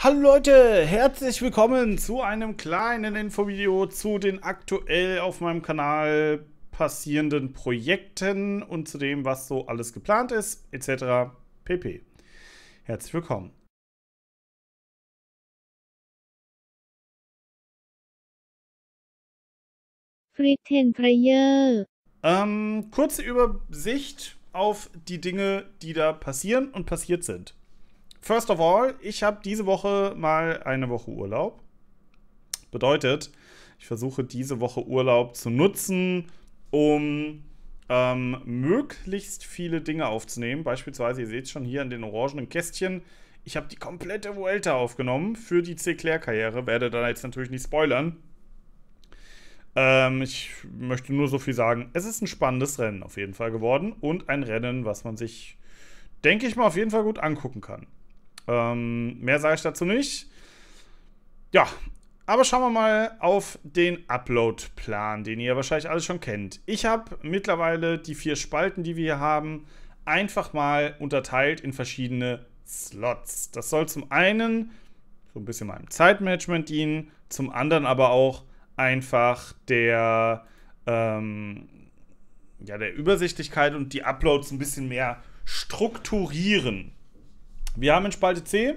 Hallo Leute, herzlich willkommen zu einem kleinen Infovideo zu den aktuell auf meinem Kanal passierenden Projekten und zu dem, was so alles geplant ist, etc. pp. Herzlich willkommen. Pretend Prayer. Ähm, kurze Übersicht auf die Dinge, die da passieren und passiert sind. First of all, ich habe diese Woche mal eine Woche Urlaub. Bedeutet, ich versuche diese Woche Urlaub zu nutzen, um ähm, möglichst viele Dinge aufzunehmen. Beispielsweise, ihr seht es schon hier in den orangenen Kästchen, ich habe die komplette Vuelta aufgenommen für die C-Claire-Karriere. Werde da jetzt natürlich nicht spoilern. Ähm, ich möchte nur so viel sagen. Es ist ein spannendes Rennen auf jeden Fall geworden und ein Rennen, was man sich, denke ich mal, auf jeden Fall gut angucken kann. Ähm, mehr sage ich dazu nicht. Ja, aber schauen wir mal auf den Upload-Plan, den ihr wahrscheinlich alle schon kennt. Ich habe mittlerweile die vier Spalten, die wir hier haben, einfach mal unterteilt in verschiedene Slots. Das soll zum einen so ein bisschen meinem Zeitmanagement dienen, zum anderen aber auch einfach der, ähm, ja, der Übersichtlichkeit und die Uploads ein bisschen mehr strukturieren. Wir haben in Spalte C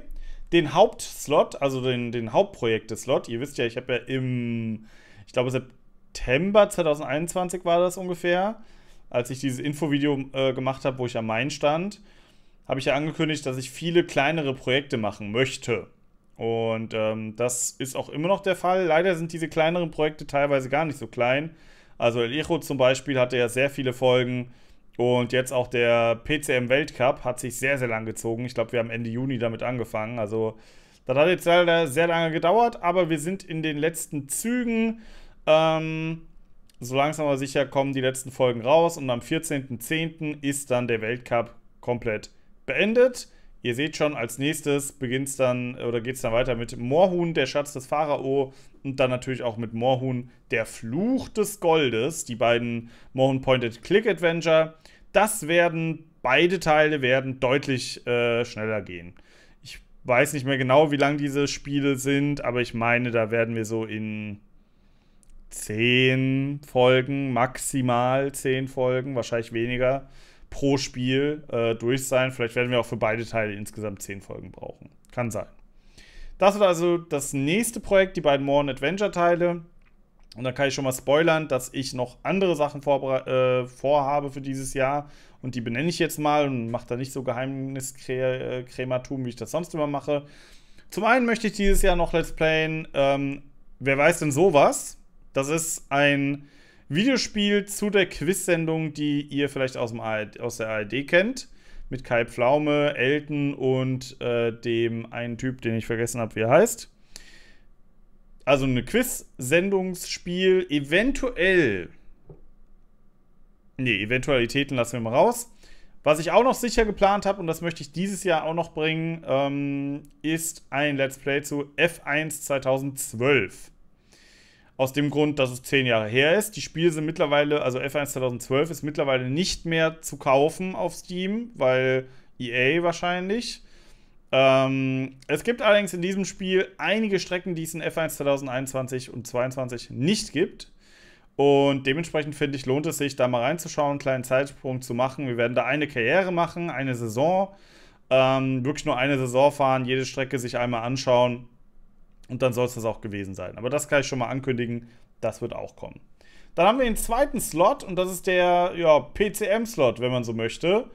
den Hauptslot, also den, den Hauptprojekte-Slot. Ihr wisst ja, ich habe ja im, ich glaube September 2021 war das ungefähr, als ich dieses Infovideo äh, gemacht habe, wo ich am Main stand, habe ich ja angekündigt, dass ich viele kleinere Projekte machen möchte. Und ähm, das ist auch immer noch der Fall. Leider sind diese kleineren Projekte teilweise gar nicht so klein. Also El Echo zum Beispiel hatte ja sehr viele Folgen, und jetzt auch der PCM Weltcup hat sich sehr, sehr lang gezogen. Ich glaube, wir haben Ende Juni damit angefangen. Also, das hat jetzt leider sehr lange gedauert, aber wir sind in den letzten Zügen. Ähm, so langsam aber sicher kommen die letzten Folgen raus und am 14.10. ist dann der Weltcup komplett beendet. Ihr seht schon, als nächstes beginnt's dann oder geht's dann weiter mit Morhun, der Schatz des Pharao und dann natürlich auch mit Morhun, der Fluch des Goldes, die beiden Morhun Pointed Click Adventure. Das werden beide Teile werden deutlich äh, schneller gehen. Ich weiß nicht mehr genau, wie lang diese Spiele sind, aber ich meine, da werden wir so in zehn Folgen maximal zehn Folgen, wahrscheinlich weniger pro Spiel äh, durch sein. Vielleicht werden wir auch für beide Teile insgesamt zehn Folgen brauchen. Kann sein. Das wird also das nächste Projekt, die beiden Morn Adventure Teile. Und da kann ich schon mal spoilern, dass ich noch andere Sachen äh, vorhabe für dieses Jahr. Und die benenne ich jetzt mal und mache da nicht so Geheimniskrämertum, wie ich das sonst immer mache. Zum einen möchte ich dieses Jahr noch Let's Playen. Ähm, wer weiß denn sowas? Das ist ein Videospiel zu der Quiz-Sendung, die ihr vielleicht aus, dem ARD, aus der ARD kennt. Mit Kai Pflaume, Elton und äh, dem einen Typ, den ich vergessen habe, wie er heißt. Also eine Quiz-Sendungsspiel, eventuell. Ne, Eventualitäten lassen wir mal raus. Was ich auch noch sicher geplant habe, und das möchte ich dieses Jahr auch noch bringen, ähm, ist ein Let's Play zu F1 2012. Aus dem Grund, dass es zehn Jahre her ist. Die Spiele sind mittlerweile, also F1 2012 ist mittlerweile nicht mehr zu kaufen auf Steam, weil EA wahrscheinlich. Ähm, es gibt allerdings in diesem Spiel einige Strecken, die es in F1 2021 und 2022 nicht gibt. Und dementsprechend finde ich, lohnt es sich, da mal reinzuschauen, einen kleinen Zeitsprung zu machen. Wir werden da eine Karriere machen, eine Saison. Ähm, wirklich nur eine Saison fahren, jede Strecke sich einmal anschauen. Und dann soll es das auch gewesen sein. Aber das kann ich schon mal ankündigen, das wird auch kommen. Dann haben wir den zweiten Slot und das ist der ja, PCM-Slot, wenn man so möchte.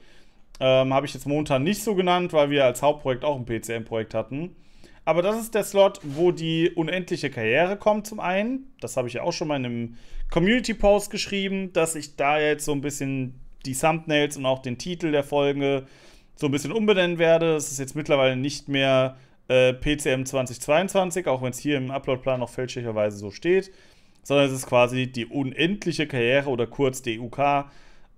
Ähm, Habe ich jetzt momentan nicht so genannt, weil wir als Hauptprojekt auch ein PCM-Projekt hatten. Aber das ist der Slot, wo die unendliche Karriere kommt zum einen. Das habe ich ja auch schon mal in einem Community-Post geschrieben, dass ich da jetzt so ein bisschen die Thumbnails und auch den Titel der Folge so ein bisschen umbenennen werde. Es ist jetzt mittlerweile nicht mehr äh, PCM 2022, auch wenn es hier im Uploadplan noch fälschlicherweise so steht, sondern es ist quasi die unendliche Karriere oder kurz DUK e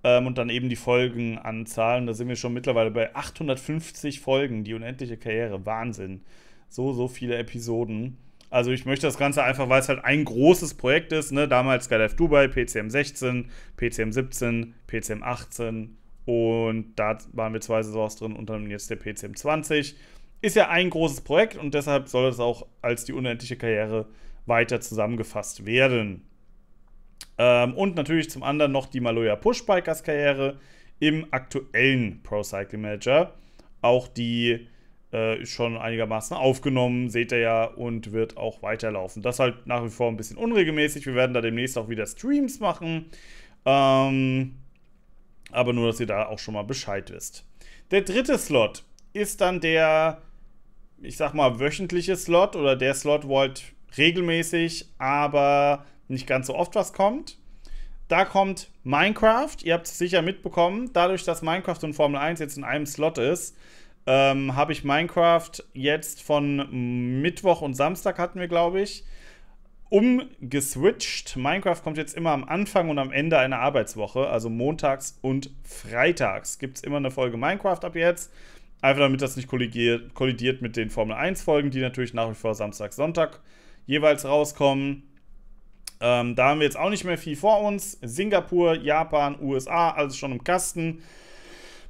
ähm, und dann eben die Folgenanzahl. Und da sind wir schon mittlerweile bei 850 Folgen, die unendliche Karriere. Wahnsinn. So, so viele Episoden. Also ich möchte das Ganze einfach, weil es halt ein großes Projekt ist, ne? Damals Skydive Dubai, PCM 16, PCM 17, PCM 18 und da waren wir zwei Saisons drin und dann jetzt der PCM 20 ist ja ein großes Projekt und deshalb soll es auch als die unendliche Karriere weiter zusammengefasst werden. Ähm, und natürlich zum anderen noch die Maloya Pushbikers Karriere im aktuellen Pro Cycling Manager. Auch die äh, ist schon einigermaßen aufgenommen, seht ihr ja, und wird auch weiterlaufen. Das ist halt nach wie vor ein bisschen unregelmäßig. Wir werden da demnächst auch wieder Streams machen. Ähm, aber nur, dass ihr da auch schon mal Bescheid wisst. Der dritte Slot ist dann der ich sag mal, wöchentliche Slot oder der Slot, wo halt regelmäßig, aber nicht ganz so oft was kommt. Da kommt Minecraft. Ihr habt es sicher mitbekommen. Dadurch, dass Minecraft und Formel 1 jetzt in einem Slot ist, ähm, habe ich Minecraft jetzt von Mittwoch und Samstag hatten wir, glaube ich, umgeswitcht. Minecraft kommt jetzt immer am Anfang und am Ende einer Arbeitswoche, also montags und freitags gibt es immer eine Folge Minecraft ab jetzt. Einfach damit das nicht kollidiert, mit den Formel 1-Folgen, die natürlich nach wie vor Samstag, Sonntag jeweils rauskommen. Ähm, da haben wir jetzt auch nicht mehr viel vor uns. Singapur, Japan, USA, alles schon im Kasten.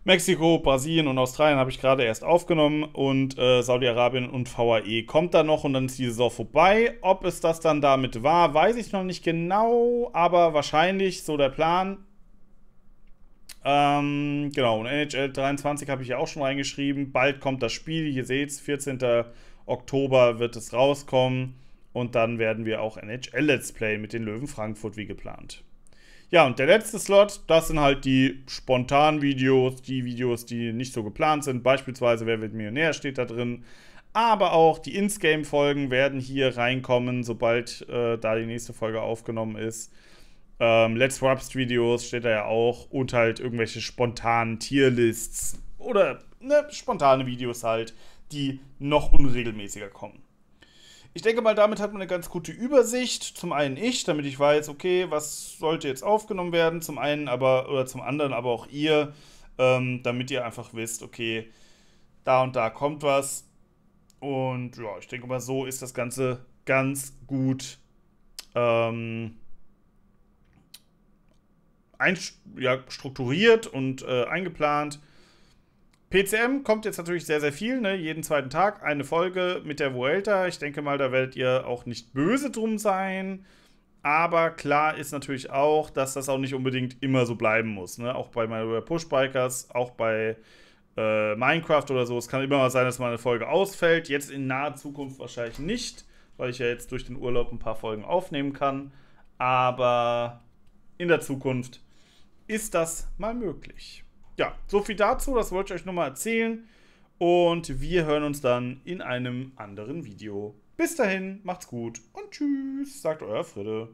Mexiko, Brasilien und Australien habe ich gerade erst aufgenommen und äh, Saudi-Arabien und VAE kommt da noch und dann ist die Saison vorbei. Ob es das dann damit war, weiß ich noch nicht genau, aber wahrscheinlich so der Plan. Ähm, genau, und NHL 23 habe ich ja auch schon reingeschrieben. Bald kommt das Spiel, ihr seht es, 14. Oktober wird es rauskommen. Und dann werden wir auch NHL Let's Play mit den Löwen Frankfurt wie geplant. Ja, und der letzte Slot, das sind halt die spontanen Videos, die Videos, die nicht so geplant sind. Beispielsweise Wer wird Millionär steht da drin. Aber auch die Insgame-Folgen werden hier reinkommen, sobald äh, da die nächste Folge aufgenommen ist. Ähm, Let's Warps Videos steht da ja auch und halt irgendwelche spontanen Tierlists oder ne, spontane Videos halt, die noch unregelmäßiger kommen. Ich denke mal, damit hat man eine ganz gute Übersicht. Zum einen ich, damit ich weiß, okay, was sollte jetzt aufgenommen werden. Zum einen aber, oder zum anderen aber auch ihr, ähm, damit ihr einfach wisst, okay, da und da kommt was. Und ja, ich denke mal, so ist das Ganze ganz gut ähm, ein, ja, strukturiert und äh, eingeplant. PCM kommt jetzt natürlich sehr, sehr viel, ne? jeden zweiten Tag eine Folge mit der Vuelta. Ich denke mal, da werdet ihr auch nicht böse drum sein. Aber klar ist natürlich auch, dass das auch nicht unbedingt immer so bleiben muss. Ne? Auch bei meinen Pushbikers, auch bei äh, Minecraft oder so. Es kann immer mal sein, dass mal eine Folge ausfällt. Jetzt in naher Zukunft wahrscheinlich nicht, weil ich ja jetzt durch den Urlaub ein paar Folgen aufnehmen kann. Aber in der Zukunft ist das mal möglich. Ja, so viel dazu, das wollte ich euch nochmal erzählen. Und wir hören uns dann in einem anderen Video. Bis dahin, macht's gut und tschüss, sagt euer Friede.